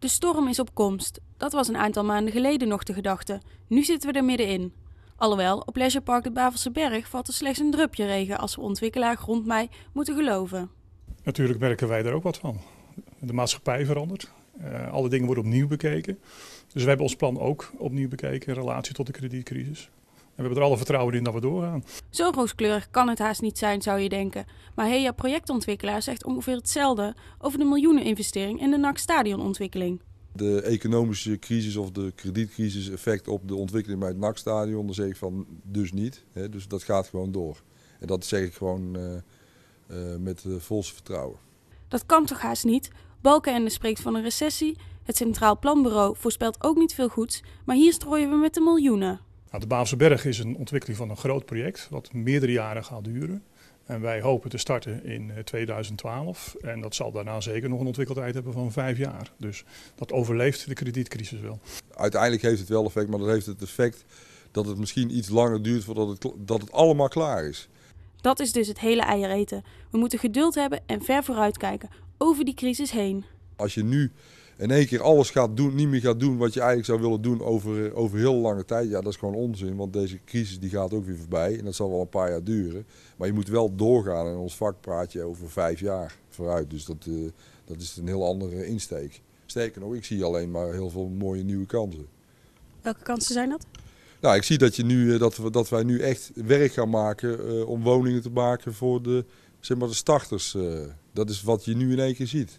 De storm is op komst. Dat was een aantal maanden geleden nog de gedachte. Nu zitten we er middenin. Alhoewel, op Leisurepark de Bavelse Berg valt er slechts een drupje regen als we ontwikkelaar rond mij moeten geloven. Natuurlijk merken wij daar ook wat van. De maatschappij verandert. Eh, alle dingen worden opnieuw bekeken. Dus we hebben ons plan ook opnieuw bekeken in relatie tot de kredietcrisis. En we hebben er alle vertrouwen in dat we doorgaan. Zo rooskleurig kan het haast niet zijn, zou je denken. Maar Heja projectontwikkelaar zegt ongeveer hetzelfde over de miljoenen investering in de NAC stadionontwikkeling. De economische crisis of de kredietcrisis effect op de ontwikkeling bij het NAC stadion, daar zeg ik van dus niet. Hè, dus dat gaat gewoon door. En dat zeg ik gewoon eh, eh, met eh, volste vertrouwen. Dat kan toch haast niet? Balkenende spreekt van een recessie. Het Centraal Planbureau voorspelt ook niet veel goeds. Maar hier strooien we met de miljoenen. Nou, de Baafse Berg is een ontwikkeling van een groot project wat meerdere jaren gaat duren. En wij hopen te starten in 2012. Eh, en dat zal daarna zeker nog een ontwikkeldheid hebben van vijf jaar. Dus dat overleeft de kredietcrisis wel. Uiteindelijk heeft het wel effect, maar dat heeft het effect dat het misschien iets langer duurt voordat het, dat het allemaal klaar is. Dat is dus het hele eier eten. We moeten geduld hebben en ver vooruit kijken, over die crisis heen. Als je nu in één keer alles gaat doen, niet meer gaat doen wat je eigenlijk zou willen doen over, eh, over heel lange tijd. Ja, dat is gewoon onzin, want deze crisis die gaat ook weer voorbij en dat zal wel een paar jaar duren. Maar je moet wel doorgaan en ons vak praat je over vijf jaar vooruit. Dus dat, eh, dat is een heel andere insteek. Sterker nog, ik zie alleen maar heel veel mooie nieuwe kansen. Welke kansen zijn dat? Nou, ik zie dat, je nu, eh, dat, we, dat wij nu echt werk gaan maken om woningen te maken voor de, zeg maar, de starters. dat is wat je nu in één keer ziet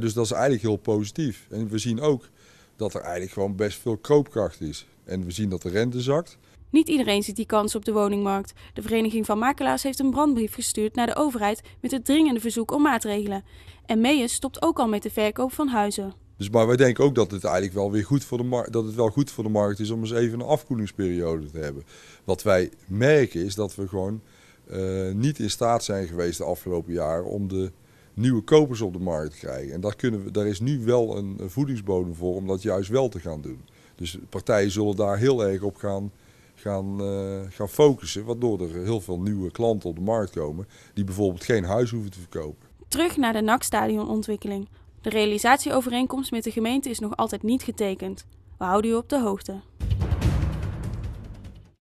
dus dat is eigenlijk heel positief. En we zien ook dat er eigenlijk gewoon best veel koopkracht is. En we zien dat de rente zakt. Niet iedereen ziet die kans op de woningmarkt. De Vereniging van Makelaars heeft een brandbrief gestuurd naar de overheid met het dringende verzoek om maatregelen. En Meijers stopt ook al met de verkoop van huizen. Dus, maar wij denken ook dat het eigenlijk wel weer goed voor de markt, dat het wel goed voor de markt is om eens even een afkoelingsperiode te hebben. Wat wij merken is dat we gewoon eh, niet in staat zijn geweest de afgelopen jaren om de nieuwe kopers op de markt krijgen. En daar, kunnen we, daar is nu wel een voedingsbodem voor om dat juist wel te gaan doen. Dus partijen zullen daar heel erg op gaan, gaan, eh, gaan focussen, waardoor er heel veel nieuwe klanten op de markt komen die bijvoorbeeld geen huis hoeven te verkopen. Terug naar de NAC-stadionontwikkeling. De realisatieovereenkomst met de gemeente is nog altijd niet getekend. We houden u op de hoogte.